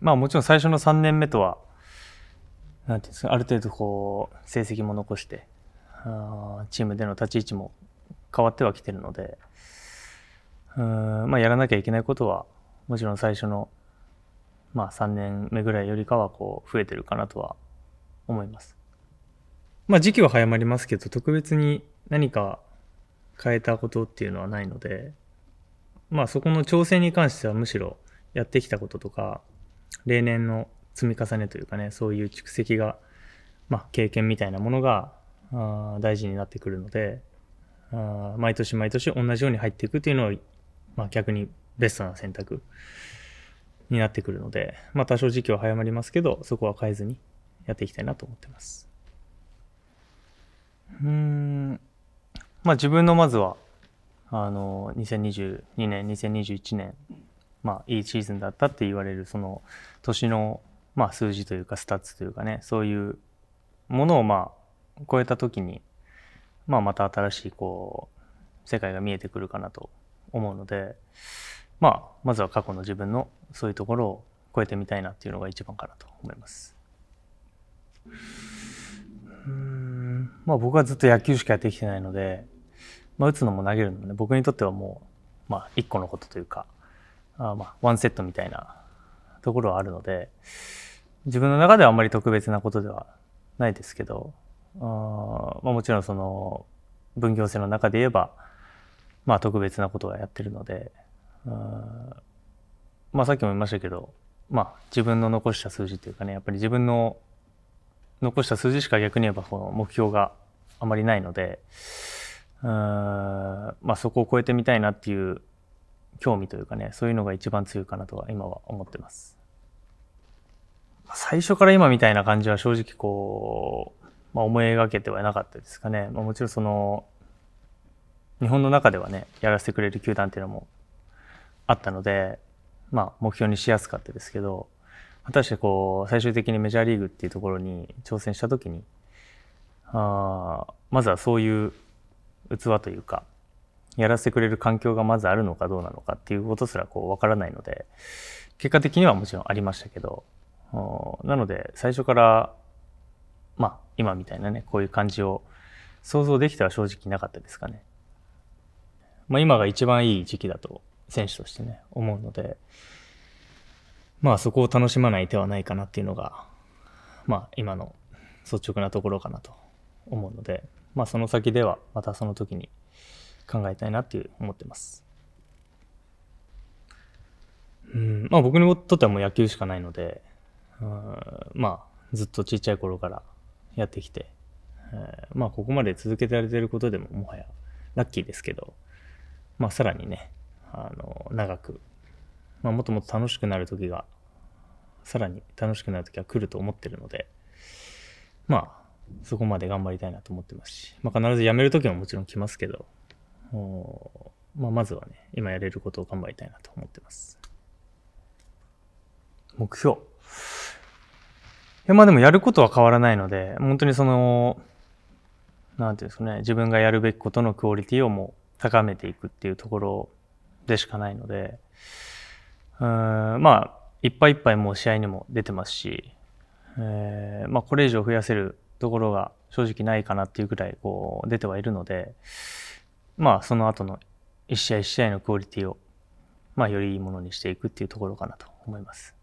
まあもちろん最初の3年目とは、なんていうんですか、ある程度こう、成績も残して、チームでの立ち位置も変わってはきてるので、まあ、やらなきゃいけないことは、もちろん最初の、まあ、3年目ぐらいよりかはこう増えてるかなとは思います。まあ、時期は早まりますけど、特別に何か変えたことっていうのはないので、まあ、そこの調整に関してはむしろやってきたこととか、例年の積み重ねというかね、そういう蓄積が、まあ、経験みたいなものがあ大事になってくるので、あ毎年毎年同じように入っていくというのを、まあ、逆にベストな選択になってくるので、まあ、多少時期は早まりますけど、そこは変えずにやっていきたいなと思ってます。うん、まあ、自分のまずは、あの、2022年、2021年まあ、いいシーズンだったって言われるその年の、まあ、数字というかスタッツというかねそういうものをまあ超えた時に、まあ、また新しいこう世界が見えてくるかなと思うので、まあ、まずは過去の自分のそういうところを超えてみたいなっていうのが一番かなと思います。うんまあ、僕はずっと野球しかやってきてないので、まあ、打つのも投げるのもね僕にとってはもう、まあ、一個のことというかあまあ、ワンセットみたいなところはあるので、自分の中ではあんまり特別なことではないですけど、あまあ、もちろんその分業制の中で言えば、まあ、特別なことはやってるので、あまあ、さっきも言いましたけど、まあ、自分の残した数字というかねやっぱり自分の残した数字しか逆に言えばこの目標があまりないのでまあ、そこを超えてみたいなっていう興味というかね、そういうのが一番強いかなとは今は思ってます。最初から今みたいな感じは正直こう、まあ、思い描けてはなかったですかね。まあ、もちろんその、日本の中ではね、やらせてくれる球団っていうのもあったので、まあ、目標にしやすかったですけど、果たしてこう、最終的にメジャーリーグっていうところに挑戦した時に、あまずはそういう器というか、やらせてくれる環境がまずあるのかどうなのかっていうことすらこうわからないので、結果的にはもちろんありましたけど、なので最初から、まあ今みたいなね、こういう感じを想像できては正直なかったですかね。まあ今が一番いい時期だと選手としてね、思うので、まあそこを楽しまない手はないかなっていうのが、まあ今の率直なところかなと思うので、まあその先ではまたその時に考えたいなっていう思ってます。うん、まあ僕にとってはもう野球しかないので、うん、まあずっとちっちゃい頃からやってきて、えー、まあここまで続けてられてることでももはやラッキーですけど、まあさらにね、あの、長く、まあもっともっと楽しくなる時が、さらに楽しくなる時は来ると思ってるので、まあそこまで頑張りたいなと思ってますし、まあ必ず辞める時ももちろん来ますけど、まあ、まずはね、今やれることを頑張りたいなと思ってます。目標。いや、まあでもやることは変わらないので、本当にその、なんていうんですかね、自分がやるべきことのクオリティをもう高めていくっていうところでしかないので、うん、まあ、いっぱいいっぱいもう試合にも出てますし、えー、まあこれ以上増やせるところが正直ないかなっていうくらいこう出てはいるので、まあ、その後の一試合一試合のクオリティを、まあ、よりいいものにしていくっていうところかなと思います。